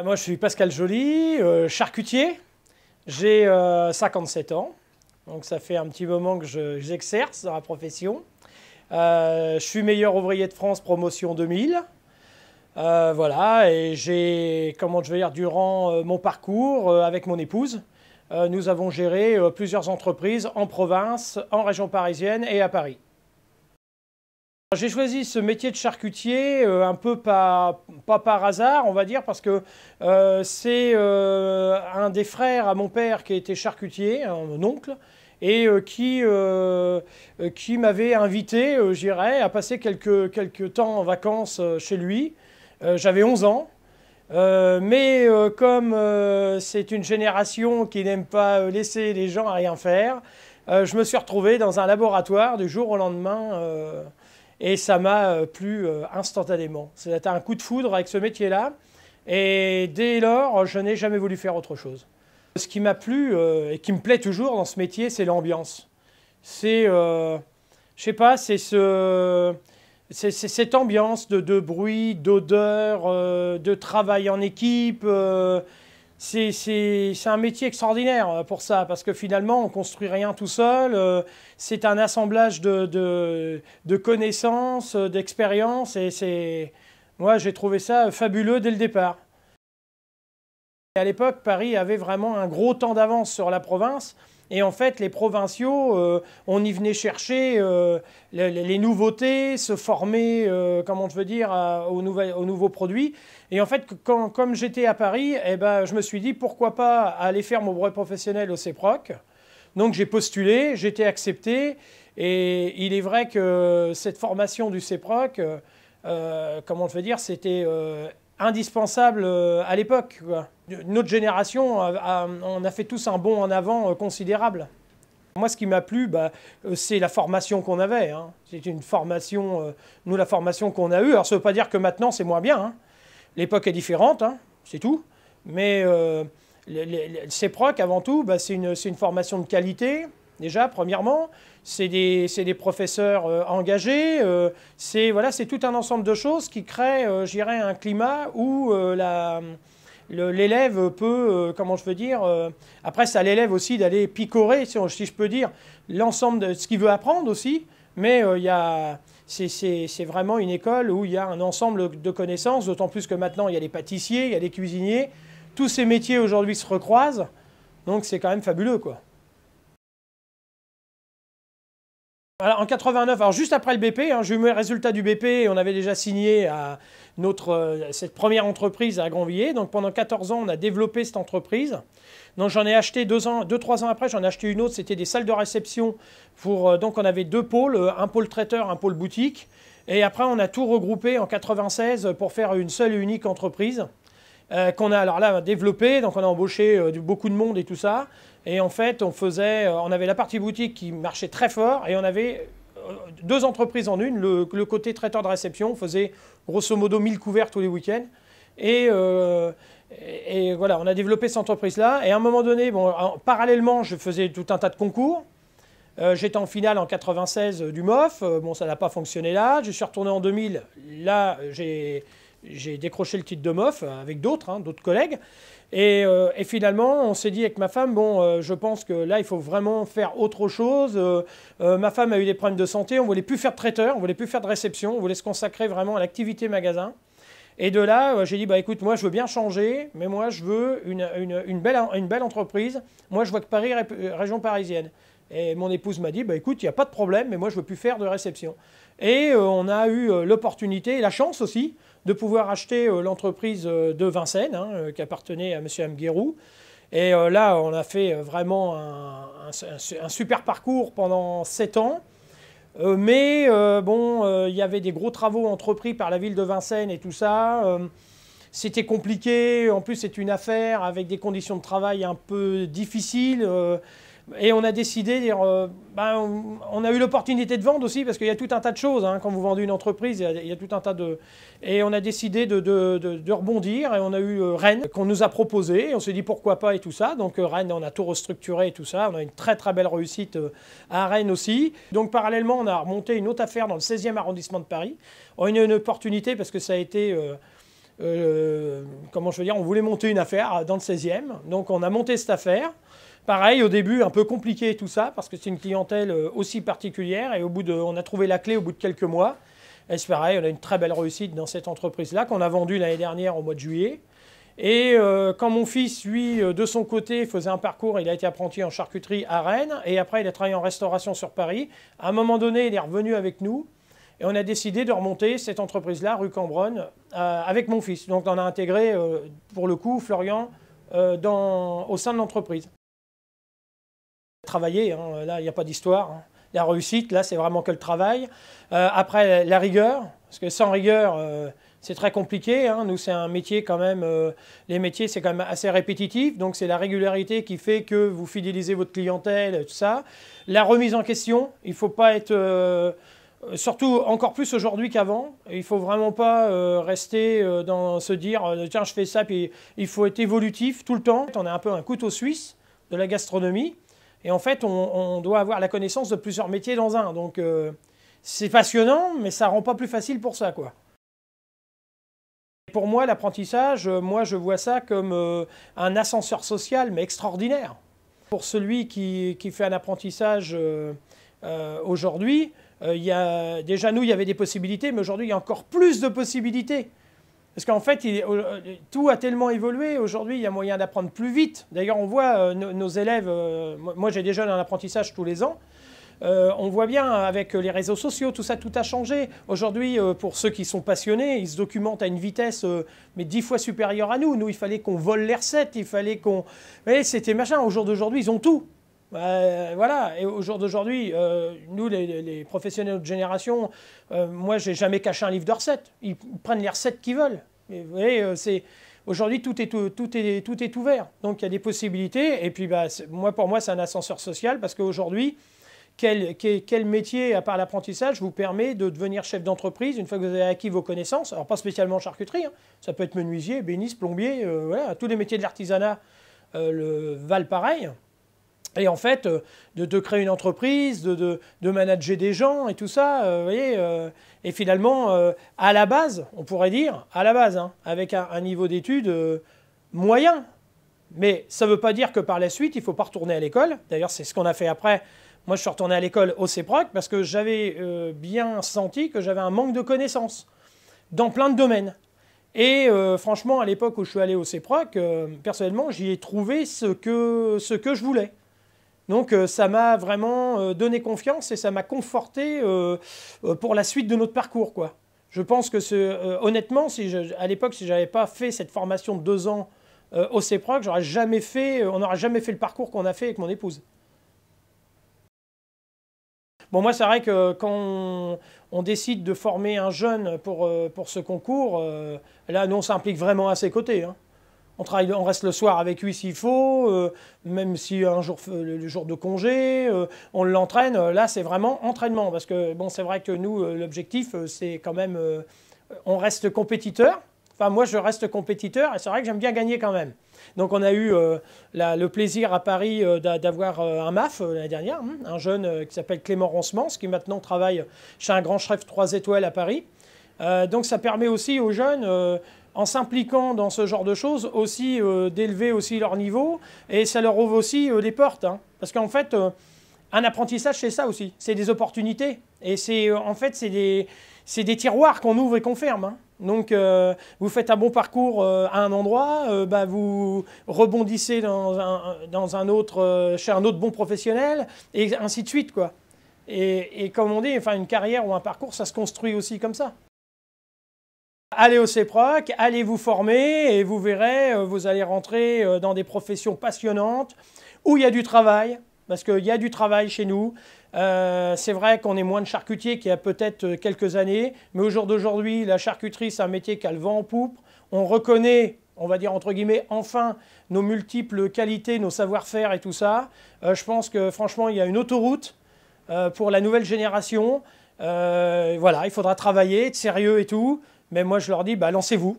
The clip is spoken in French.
Moi, je suis Pascal Joly, euh, charcutier. J'ai 57 euh, ans, donc ça fait un petit moment que j'exerce dans la profession. Euh, je suis meilleur ouvrier de France promotion 2000. voilà, et j'ai, comment je veux dire, durant mon parcours avec mon épouse, nous avons géré plusieurs entreprises en province, en région parisienne et à Paris. J'ai choisi ce métier de charcutier euh, un peu pas, par hasard, on va dire, parce que euh, c'est euh, un des frères à mon père qui était charcutier, mon oncle, et qui, m'avait invité, j'irais, à passer quelques, quelques temps en vacances chez lui. J'avais 11 ans. mais comme c'est une génération qui n'aime pas laisser les gens à rien faire, je me suis retrouvé dans un laboratoire du jour au lendemain et ça m'a euh, plu euh, instantanément. C'était un coup de foudre avec ce métier-là. Et dès lors, je n'ai jamais voulu faire autre chose. Ce qui m'a plu euh, et qui me plaît toujours dans ce métier, c'est l'ambiance. C'est, euh, je sais pas, c'est ce, c'est cette ambiance de, bruit, d'odeur, de travail en équipe. Euh, c'est un métier extraordinaire euh, pour ça, parce que finalement, on construit rien tout seul. Euh, c'est un assemblage de, connaissances, euh, d'expériences, et Moi, j'ai trouvé ça fabuleux dès le départ. à l'époque, Paris avait vraiment un gros temps d'avance sur la province. Et en fait, les provinciaux, euh, on y venait chercher euh, les, nouveautés, se former, euh, comment je veux dire, aux, aux, nouveaux produits. Et en fait, quand, comme j'étais à Paris, eh ben, je me suis dit pourquoi pas aller faire mon brevet professionnel au CEPROC. Donc j'ai postulé, j'ai été accepté. Et il est vrai que cette formation du CEPROC, comment je veux dire, c'était indispensable euh, à l'époque. Notre génération, on a fait tous un bond en avant euh, considérable. Moi, ce qui m'a plu, bah, euh, c'est la formation qu'on avait. Hein. C'est une formation, nous, la formation qu'on a eue. Alors, ça ne veut pas dire que maintenant, c'est moins bien. Hein. L'époque est différente, hein, c'est tout. Mais les, avant tout, bah, c'est une, formation de qualité, déjà, premièrement c'est des, professeurs euh, engagés, euh, c'est voilà, tout un ensemble de choses qui créent, euh, j'irais, un climat où l'élève peut, comment je veux dire, après ça l'élève aussi d'aller picorer, si, je peux dire, l'ensemble de ce qu'il veut apprendre aussi, mais c'est vraiment une école où il y a un ensemble de connaissances, d'autant plus que maintenant il y a les pâtissiers, il y a les cuisiniers, tous ces métiers aujourd'hui se recroisent, donc c'est quand même fabuleux quoi. Alors, en 89, alors juste après le BP, hein, j'ai eu le résultat du BP on avait déjà signé euh, à cette première entreprise à Grandvilliers. Donc pendant 14 ans, on a développé cette entreprise. Donc j'en ai acheté 2 ans, deux, trois ans après, j'en ai acheté une autre, c'était des salles de réception. Euh, donc on avait deux pôles, euh, un pôle traiteur, un pôle boutique. Et après, on a tout regroupé en 96 pour faire une seule et unique entreprise. qu'on a alors là développé, donc on a embauché beaucoup de monde et tout ça. Et en fait, on faisait, euh, on avait la partie boutique qui marchait très fort et on avait euh, deux entreprises en une. Le, côté traiteur de réception faisait grosso modo 1000 couverts tous les week-ends. Euh, et, et, voilà, on a développé cette entreprise-là. Et à un moment donné, bon, parallèlement, je faisais tout un tas de concours. J'étais en finale en 96 du MOF. bon, ça n'a pas fonctionné là. Je suis retourné en 2000. Là, j'ai j'ai décroché le titre de MOF euh, avec d'autres, hein, d'autres collègues. Euh, et, finalement, on s'est dit avec ma femme, bon, euh, je pense que là, il faut vraiment faire autre chose. ma femme a eu des problèmes de santé, on voulait plus faire de traiteur, on voulait plus faire de réception, on voulait se consacrer vraiment à l'activité magasin. Et de là, j'ai dit, bah écoute, moi, je veux bien changer, mais moi, je veux une, une, belle, entreprise. Moi, je vois que Paris, région parisienne. Et mon épouse m'a dit, bah écoute, il n'y a pas de problème, mais moi, je veux plus faire de réception. Et on a eu l'opportunité et la chance aussi de pouvoir acheter euh, l'entreprise euh, de Vincennes, hein, euh, qui appartenait à M. Amguerou. Et là, on a fait vraiment un, super parcours pendant sept ans. mais bon, il y avait des gros travaux entrepris par la ville de Vincennes et tout ça. c'était compliqué. En plus, c'est une affaire avec des conditions de travail un peu difficiles. Et on a décidé, dire, euh, ben, on a eu l'opportunité de vendre aussi, parce qu'il y a tout un tas de choses. Hein. quand vous vendez une entreprise, il y, a, tout un tas de... Et on a décidé de, rebondir, et on a eu euh, Rennes qu'on nous a proposé, et on s'est dit pourquoi pas et tout ça. Donc euh, Rennes, on a tout restructuré et tout ça. On a une très très belle réussite à Rennes aussi. Donc parallèlement, on a remonté une autre affaire dans le 16e arrondissement de Paris. On a eu une opportunité, parce que ça a été... comment je veux dire, on voulait monter une affaire dans le 16e. Donc on a monté cette affaire. Pareil, au début, un peu compliqué tout ça, parce que c'est une clientèle euh, aussi particulière. Et au bout de, on a trouvé la clé au bout de quelques mois. Et c'est pareil, on a une très belle réussite dans cette entreprise-là qu'on a vendue l'année dernière au mois de juillet. Et euh, quand mon fils, lui, euh, de son côté, faisait un parcours, il a été apprenti en charcuterie à Rennes, et après il a travaillé en restauration sur Paris, à un moment donné, il est revenu avec nous, et on a décidé de remonter cette entreprise-là, rue Cambronne, avec mon fils. Donc on a intégré, pour le coup, Florian au sein de l'entreprise. Travailler, hein. là, il n'y a pas d'histoire. Hein. La réussite, là, c'est vraiment que le travail. Euh, après, la rigueur, parce que sans rigueur, euh, c'est très compliqué. Hein. Nous, c'est un métier quand même, euh, les métiers, c'est quand même assez répétitif. Donc, c'est la régularité qui fait que vous fidélisez votre clientèle, tout ça. La remise en question, il ne faut pas être... Surtout encore plus aujourd'hui qu'avant, il ne faut vraiment pas rester dans se dire tiens je fais ça, puis il faut être évolutif tout le temps. On est un peu un couteau suisse de la gastronomie. Et en fait, on, doit avoir la connaissance de plusieurs métiers dans un. Donc euh, c'est passionnant, mais ça rend pas plus facile pour ça, quoi. Pour moi, l'apprentissage, euh, moi je vois ça comme euh, un ascenseur social, mais extraordinaire. Pour celui qui, qui fait un apprentissage aujourd'hui, il y a, déjà nous, il y avait des possibilités, mais aujourd'hui, il y a encore plus de possibilités. Parce qu'en fait, tout a tellement évolué. Aujourd'hui, il y a moyen d'apprendre plus vite. D'ailleurs, on voit euh, nos, élèves, euh, moi j'ai des jeunes en apprentissage tous les ans. Euh, on voit bien avec les réseaux sociaux, tout ça, tout a changé. Aujourd'hui, pour ceux qui sont passionnés, ils se documentent à une vitesse mais dix fois supérieure à nous. Nous, il fallait qu'on vole les recettes, il fallait qu'on... Vous voyez, c'était machin. Au jour d'aujourd'hui, ils ont tout. Bah, euh, voilà, et au jour d'aujourd'hui, euh, nous, les, professionnels de génération, moi, euh, moi, j'ai jamais caché un livre de recettes. Ils prennent les recettes qu'ils veulent. vous voyez, c'est... Aujourd'hui, tout est, tout, est, ouvert. Donc, il y a des possibilités. Et puis, bah, moi, pour moi, c'est un ascenseur social parce qu'aujourd'hui, quel, quel, métier, à part l'apprentissage, vous permet de devenir chef d'entreprise une fois que vous avez acquis vos connaissances Alors, pas spécialement charcuterie, hein. ça peut être menuisier, bénisse, plombier, voilà. tous les métiers de l'artisanat valent pareil. Et en fait, euh, de, créer une entreprise, de, manager des gens et tout ça, euh, vous voyez, euh, et finalement, à la base, on pourrait dire, à la base, hein, avec un, niveau d'études moyen. Mais ça ne veut pas dire que par la suite, il ne faut pas retourner à l'école. D'ailleurs, c'est ce qu'on a fait après. Moi, je suis retourné à l'école au CEPROC parce que j'avais bien senti que j'avais un manque de connaissances dans plein de domaines. Et franchement, à l'époque où je suis allé au CEPROC, personnellement, j'y ai trouvé ce que, ce que je voulais. Donc euh, ça m'a vraiment euh, donné confiance et ça m'a conforté euh, pour la suite de notre parcours. Quoi. Je pense que honnêtement, à l'époque, si je n'avais pas fait cette formation de deux ans au CEPROC, jamais fait, on n'aurait jamais fait le parcours qu'on a fait avec mon épouse. Bon, moi, c'est vrai que quand on, décide de former un jeune pour, pour ce concours, là, nous, on s'implique vraiment à ses côtés. Hein. On, travaille, on reste le soir avec lui s'il faut, euh, même si un jour le, jour de congé, euh, on l'entraîne. Euh, là, c'est vraiment entraînement parce que bon, c'est vrai que nous, l'objectif, c'est quand même, on reste compétiteur. Enfin, moi, je reste compétiteur et c'est vrai que j'aime bien gagner quand même. Donc, on a eu le plaisir à Paris d'avoir un MAF l'année dernière, hein, un jeune qui s'appelle Clément Roncemans, qui maintenant travaille chez un grand chef 3 étoiles à Paris. donc, ça permet aussi aux jeunes en s'impliquant dans ce genre de choses, aussi euh, d'élever aussi leur niveau, et ça leur ouvre aussi euh, des portes. Hein. Parce qu'en fait, euh, un apprentissage, c'est ça aussi, c'est des opportunités, et c'est en fait, c'est des, des, tiroirs qu'on ouvre et qu'on ferme. Hein. Donc, vous faites un bon parcours à un endroit, bah, vous rebondissez dans un, autre, chez un autre bon professionnel, et ainsi de suite, quoi. Et, et comme on dit, enfin, une carrière ou un parcours, ça se construit aussi comme ça. Allez au CEPROC, allez vous former et vous verrez, euh, vous allez rentrer euh, dans des professions passionnantes où il y a du travail, parce qu'il y a du travail chez nous. Euh, c'est vrai qu'on est moins de charcutier qu'il y a peut-être quelques années, mais au jour d'aujourd'hui, la charcuterie, c'est un métier qui a le vent en poupe. On reconnaît, on va dire entre guillemets, enfin nos multiples qualités, nos savoir-faire et tout ça. je pense que franchement, il y a une autoroute pour la nouvelle génération. voilà, il faudra travailler, être sérieux et tout. Mais moi, je leur dis, bah, lancez-vous.